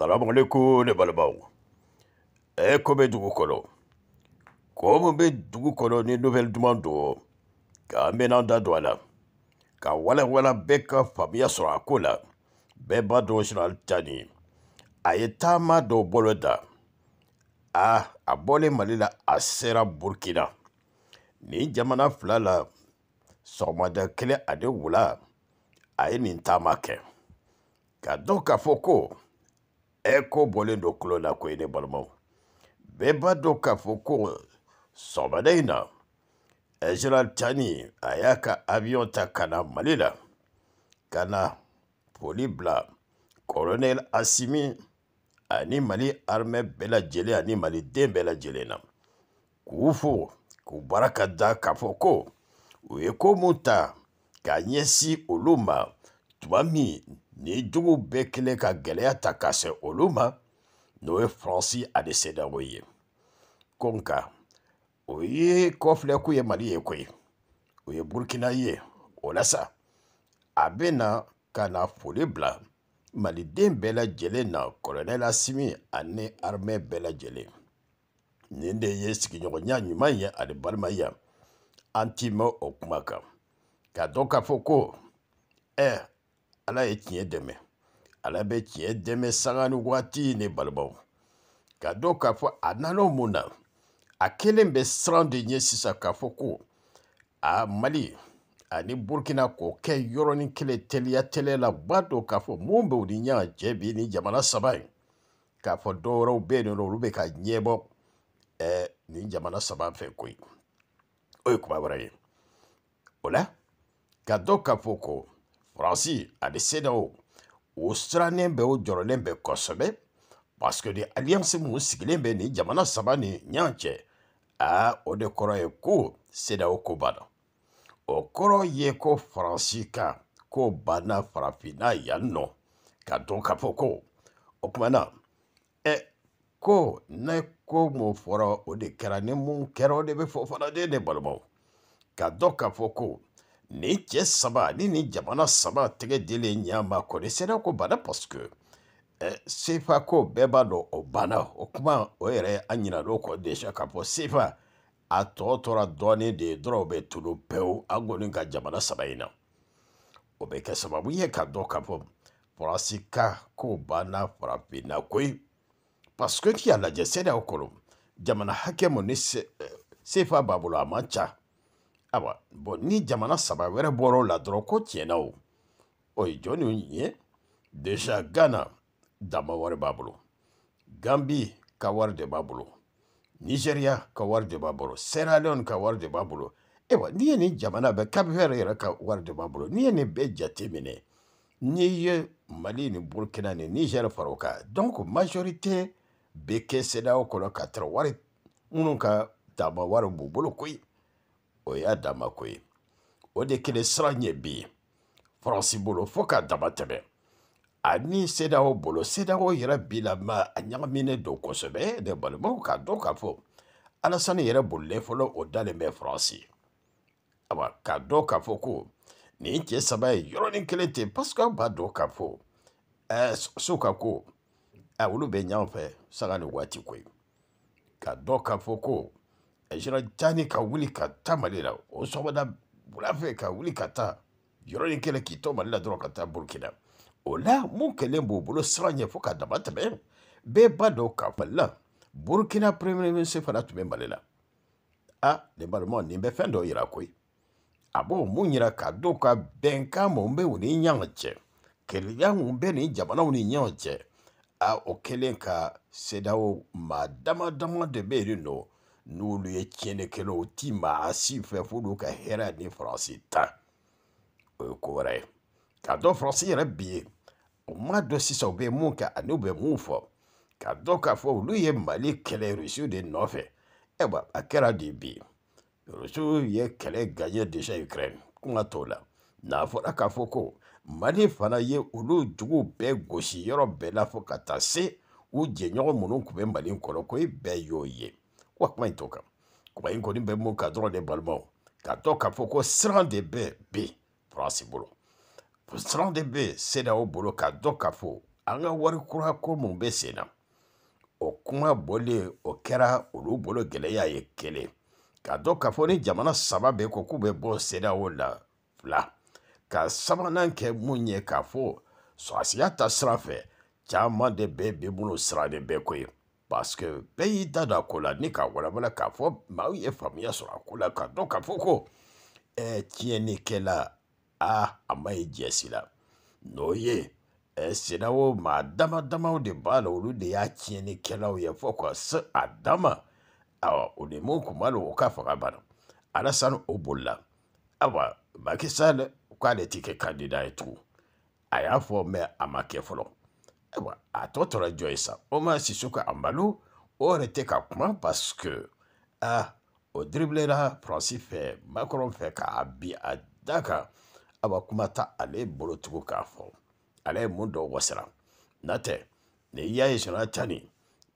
Salamu alaikum ne balimaw ẹ ko bẹ dugu kɔnɔ ko mun bɛ dugu kɔnɔ ni nobɛli duman don k'an bɛna da don a la ka walawala bɛɛ ka faamuya sɔrɔ a ko la bɛɛ b'a dɔn sinali ta nin a ye taama dɔw bɔlɔ da a a bɔlen mali la a sera burukina nin jamana fila la sɔgɔmada kelen ani wula a ye nin taama kɛ ka dɔn k'a fɔ ko ko bɔlen don kulo la ko ye ne balimaw bɛɛ b'a dɔn k'a fɔ ko sɔgɔmada in na e general tani a y'a ka avion ta ka na mali la ka na foli bila colonel asimi ani mali armɛ bɛɛ lajɛlen ani mali den bɛɛ lajɛlen na k'u fo k'u baara ka da k'a fɔ ko u ye ko mun ta k'a ɲɛsin olu ma tuma min ni juguw bɛɛ kelen ka gɛlɛya ta ka se olu ma n'o ye faransi ani sedaw ye ko nka o ye kɔfilɛko ye mali ye koyi o ye burukina ye o la sa a bɛ na ka na foli bila maliden bɛɛ lajɛlen na kɔlɔnɛl asimi ani armɛ bɛɛ lajɛlen nin de ye sigiɲɔgɔnya ɲuman ye ani balimaya an ti mɛn o kuma kan ka dɔn k'a fɔ ko ɛ eh, ala ye tiɲɛ dɛmɛ ala bɛ tiɲɛ dɛmɛ sanga ni waati ne balimaw ka dɔn k'a fɔ a nana mun na a kelen bɛ siran de ɲɛ sisan k'a fɔ ko a mali ani burkina k'o kɛ yɔrɔnin kelen teliya teliya la u b'a dɔn k'a fɔ mun bɛ u ni ɲɔgɔn cɛ bi ni jamana saba in k'a fɔ dɔw wɛrɛw bɛ yen nɔ olu bɛ ka ɲɛbɔ ɛɛ nin jamana saba fɛ koyi o ye kuma wɛrɛ ye o la ka dɔn k'a fɔ ko faransi ani senew o sirannen bɛ o jɔrɔlen bɛ kosɛbɛ paseke ni alliance mun sigilen bɛ nin jamana saba ni ɲan cɛ aa o de kɔrɔ ye ko senew ko banna o kɔrɔ ye ko faransi ka ko banna farafinna yan nɔ ka dɔn k'a fɔ ko o tuma na ɛ e, ko ne ko mun fɔra o de kɛra ni mun kɛra o de bɛ fɔ fana de balimaw ka dɔn k'a fɔ ko Ni cɛ saba ni nin jamana saba tɛgɛ dilen ɲɛ ma kɔni sɛnɛko banna paseke sefa ko bɛɛ b'a dɔn o banna o kuma o yɛrɛ an ɲinɛ n'o kɔ desa k'a fɔ sefa a tɔ tora dɔɔnin de ye dɔrɔn bɛ tunu pewu an kɔni ka jamana saba in na o bɛ kɛ sababu ye ka dɔn k'a fɔ faransi ka ko banna farafinna koyi paseke k'i y'a lajɛ sɛnɛw kɔnɔ jamana hakɛ mun ni sefa b'a bolo a man ca. ayiwa bɔn ni jamana saba wɛrɛ bɔra o la dɔrɔn ko tiɲɛna o o ye jɔn ni ye deja ghana dama wari b'a bolo gambi ka wari de b'a bolo nigeriya ka wari de b'a bolo sierra leone ka wari de b'a bolo ayiwa n'i ye nin jamana bɛɛ cape verde yɛrɛ ka wari de b'a bolo n'i ye nin bɛɛ jate minɛ n'i ye mali ni burukina ni niger fara o kan donc majorité bɛ kɛ sedaw kɔnɔ ka tɛrɛ wari minnu ka dama wari b'u bolo koyi o y'a dama ko ye o de kɛlen sira ɲɛ bi faransi bolo fo k'a dama tɛmɛ ani sedaw bolo sedaw yɛrɛ bi la ma a ɲagaminen don kosɛbɛ ne balimaw k'a dɔn k'a fɔ alasani yɛrɛ bolilen fɔlɔ o dalen bɛ faransi awa k'a dɔn k'a fɔ ko nin cɛ saba ye yɔrɔnin kelen ten paseke an b'a dɔn k'a fɔ ɛɛ so ka ko ɛ olu bɛ ɲɔgɔn fɛ sanga ni waati koyi k'a dɔn k'a fɔ ko ɛsirajani ka wuli ka taa mali la o sɔgɔmada wula fɛ ka wuli ka taa yɔrɔnin kelen k'i to mali la dɔrɔn ka taa burukina o la mun kɛlen b'o bolo sira ɲɛ fo ka dama tɛmɛ bɛɛ ba dɔn k'a mali la burukina premier ministre fana tun bɛ mali la a ne balimaw nin bɛ fɛn dɔ yira koyi a b'o mun yira k'a dɔn ka bɛnkan mun bɛ u ni ɲɔgɔn cɛ kɛlɛya mun bɛ nin jamanaw ni ɲɔgɔn cɛ a o kɛlen ka sedaw maa dama dama de bɛ yen nɔ n'olu ye tiɲɛnikɛlaw ti maa si fɛ f'olu ka hɛrɛ ni faransi tan o ye ko wɛrɛ ye k'a dɔn faransi yɛrɛ bi ye u m'a dɔn sisan u bɛ mun kɛ ani u bɛ mun fɔ k'a dɔn k'a fɔ olu ye mali kɛlɛ rusiw de nɔfɛ ayiwa a kɛra de bi rusiw ye kɛlɛ gaɲɛ desa ukraine kuma t'o la n'a fɔra k'a fɔ ko mali fana ye olu jugu bɛɛ gosi yɔrɔ bɛɛ la fo ka taa se u jɛɲɔgɔn minnu tun bɛ mali kɔnɔ ko e bɛɛ y'o ye Wa kuma in t'o kan kuma in kɔni bɛ mun kan dɔrɔn de balimaw k'a dɔn k'a fɔ ko siran de bɛ bi faransi bolo siran de bɛ CEDEAO bolo k'a dɔn k'a fɔ an ka wari kura ko mun bɛ sen na o kuma bɔlen o kɛra olu bolo gɛlɛya ye kelen k'a dɔn k'a fɔ ni jamana saba bɛ ko k'u bɛ bɔ CEDEAO la fila ka sabanan kɛ mun ye k'a fɔ sɔrɔsiya ta sira fɛ caman de bɛ bi minnu sira de bɛ ko ye Parce que bɛɛ y'i da don a ko la ni k'a walawala k'a fɔ maaw ye faamuya sɔrɔ a ko la k'a dɔn k'a fɔ ko ɛɛ tiɲɛnikɛla a a ma ye jɛsi la n'o ye ɛɛ e sinawo maa dama damaw de b'a la olu de y'a tiɲɛnikɛlaw ye fɔ ka se a dan ma awa o ni mun kun b'a la o ka fanga banna alasani o bolila awa makisa k'ale tɛ kɛ kandida ye tugun a y'a fɔ mɛ a ma kɛ fɔlɔ a tɔ tora jɔ ye sa o ma siso ka anbalo o yɛrɛ tɛ ka kuma parce que ah, ah a o diribilera faransi fɛ makɔrɔn fɛ k'a bi a da kan a ba kuma ta ale bolotugu k'a fɔ ale ye mun dɔ wasira n'a tɛ ni y'a ye jɛnɛya ta nin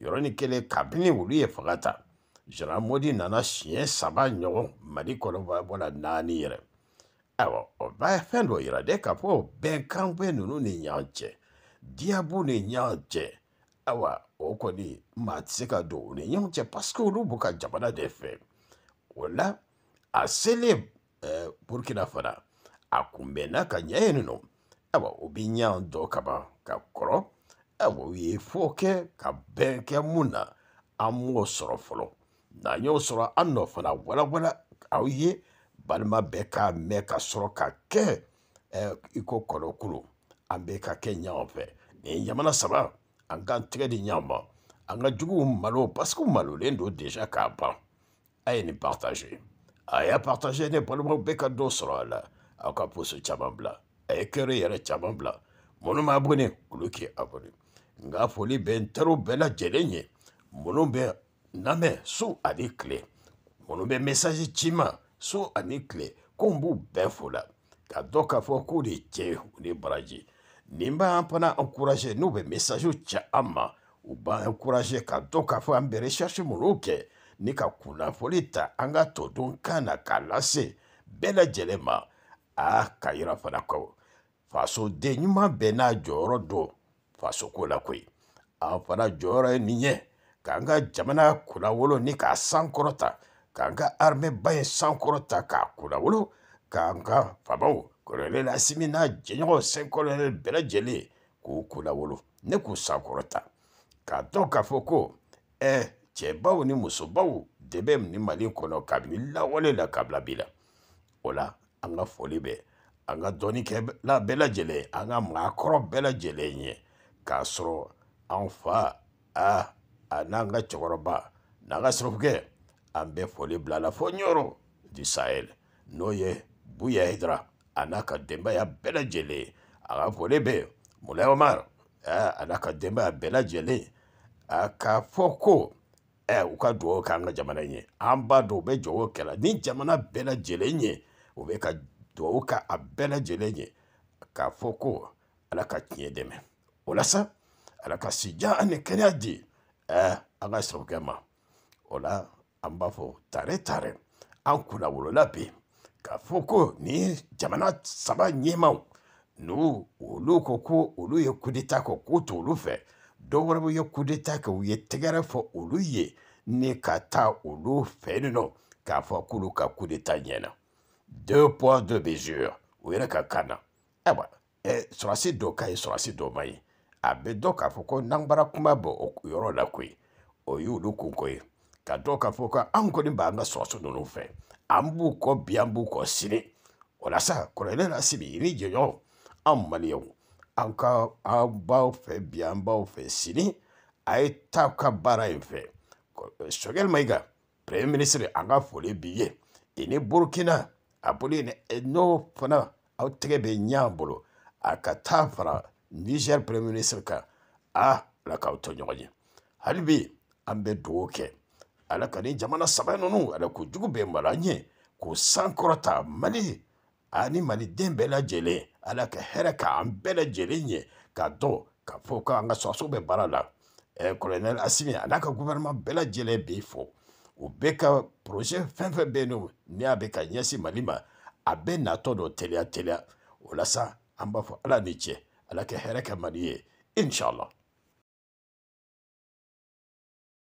yɔrɔnin kelen kabini olu ye fanga ta jɛnɛya mɔdi nana siɲɛ saba ɲɔgɔn mali kɔnɔ bɔra naani yɛrɛ ayiwa o b'a fɛn dɔ yira dɛ k'a fɔ bɛnkan bɛ ninnu ni ɲɔgɔn cɛ di ya bụ na enye je awa o kɔni maa ti se ka don u ni ɲɔgɔn cɛ paseke olu b'u ka jamana de fɛ o la a selen ɛɛ burukina fana a kunbɛnna ka ɲɛ yen nɔ awa o bi ɲɛ dɔ kaban ka kɔrɔ awa u ye fɔ kɛ ka bɛn kɛ mun na an m'o sɔrɔ fɔlɔ n'an y'o sɔrɔ an nɔ fana walawala aw ye balima bɛɛ k'a mɛn ka sɔrɔ ka kɛ ɛɛ iko kɔlɔkolo an bɛ ka kɛ ɲɔgɔn fɛ nin jamana saba an k'an tɛgɛ di ɲɔgɔn ma an ka juguw malo parce que u malolen don déjà k'a ban a ye nin partage a y'a partage ne balimaw bɛɛ ka dɔ sɔrɔ a la aw ka poste caman bila a ye kɛre yɛrɛ caman bila minnu m'a abonné olu k'i abonné nka foli bɛ n teriw bɛɛ lajɛlen ye minnu bɛ lamɛn su ani tile minnu bɛ message ci ma su ani tile ko n b'u bɛɛ fo la ka dɔn k'a fɔ k'o de ye tiɲɛ ye o de ye baraji ye nimbaampana okuraje nube mesaju cha ama uba okuraje katoka fo ambere shashu muluke nikakuna folita anga todonkana kalase bɛɛ lajɛlen ma a ka fana ko fasoden ɲuman bɛɛ n'a jɔyɔrɔ don fasoko la koyi an fana jɔyɔrɔ ye nin ka jamana kunnawolo ni k'a sankɔrɔta k'an ka harimɛba ye sankɔrɔta k'a kunnawolo k'an ka faamaw kɔlɔlɔ la simi n'a jɛɲɔgɔn se kɔlɔlɔ bɛɛ lajɛlen k'u k'u lawolo ne k'u sakɔrɔta k'a dɔn k'a fɔ ko ɛɛ eh, cɛbaw ni musobaw de bɛ ni mali kɔnɔ kabini lawale la kabila bi la o la an ka foli bɛ an ka dɔɔnikɛla bɛɛ lajɛlen an ka maakɔrɔ bɛɛ lajɛlen ye k'a sɔrɔ an fa a a n'an ka cɛkɔrɔba n'an ka surukɛ an bɛ foli bila la fo ɲɔrɔ du sahel n'o ye buya hidra a n'a ka denbaya bɛɛ lajɛlen a ka foli bɛ mulayi omar a n'a ka denbaya bɛɛ lajɛlen k'a fɔ ko u ka dugawu kɛ an ka jamana in ye an b'a dɔn u bɛ dugawu kɛ la ni jamana bɛɛ lajɛlen ye u bɛ ka dugawu kɛ a bɛɛ lajɛlen ye k'a fɔ ko ala ka tiɲɛ dɛmɛ o la sa ala ka sijan ani kɛnɛya di e, an ka sabukɛ ma o la an b'a fɔ tare tare an kunnawolola bi k'a fɔ ko nin jamana saba ɲɛmaw n'u olu ko ko olu ye kudeta kɛ k'u t'olu fɛ dɔw wɛrɛ bɛ ye kudeta kɛ u ye tɛgɛrɛ fɔ olu ye ni ka taa olu fɛ yen nɔ k'a fɔ k'olu ka kudeta ɲɛna deux poids deux mesures o yɛrɛ ka kan na ayiwa ɛ sɔrɔsi dɔ ka ɲi sɔrɔsi dɔ man ɲi a bɛ dɔn k'a fɔ ko n'an bɔra kuma bɔ o yɔrɔ la koyi o y'olu kunko ye ka dɔn k'a fɔ ko anw kɔni b'an ka sɔrɔsɔ ninnu fɛ an b'u kɔ bi an b'u kɔ sini walasa kɔrɔlen la sibi yiri jɛɲɔgɔn anw maliyɛnw an ka an b'aw fɛ bi an b'aw fɛ sini a ye taa ka baara in fɛ sɔgɛli mayiga premier ministre an ka foli b'i ye i ni burukina a bolo in n'o fana aw tɛgɛ bɛ ɲɛ bolo a ka taa fara niger premier ministre kan a ala k'aw to ɲɔgɔn ye hali bi an bɛ dugawu kɛ ala kani jamana saba nunu ala ko jugu bɛɛ mara ɲɛ k'o sankɔrɔta mali ani maliden bɛɛ lajɛlen ala ka hɛrɛ k'an bɛɛ lajɛlen ɲɛ k'a dɔn k'a fɔ k'an ka sɔrɔso bɛ baara la kɔlɔnɛl asimi a ka guvɛrɛnɛma bɛɛ lajɛlen b'i fo u bɛɛ ka porosɛ fɛn fɛn bɛ yen nɔ ni a bɛ ka ɲɛsin mali ma a bɛɛ natɔ dɔ teliya teliya o an b'a fɔ ala ni cɛ ala ka hɛrɛ kɛ mali ye inshallah